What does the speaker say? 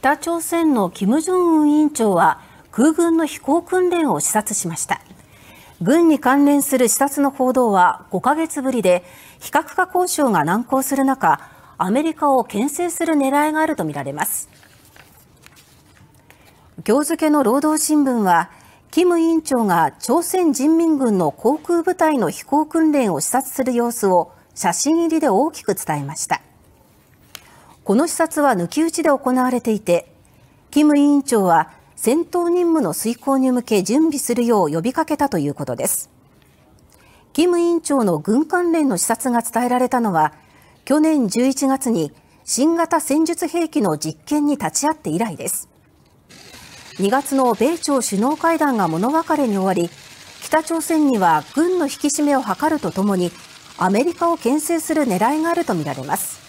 北朝鮮の金正恩委員長は空軍の飛行訓練を視察しました軍に関連する視察の報道は5ヶ月ぶりで非核化交渉が難航する中アメリカを牽制する狙いがあるとみられます今日付の労働新聞は金委員長が朝鮮人民軍の航空部隊の飛行訓練を視察する様子を写真入りで大きく伝えましたこの視察は抜き打ちで行われていて、キム委員長は戦闘任務の遂行に向け準備するよう呼びかけたということです。キム委員長の軍関連の視察が伝えられたのは、去年11月に新型戦術兵器の実験に立ち会って以来です。2月の米朝首脳会談が物別れに終わり、北朝鮮には軍の引き締めを図るとともに、アメリカを牽制する狙いがあるとみられます。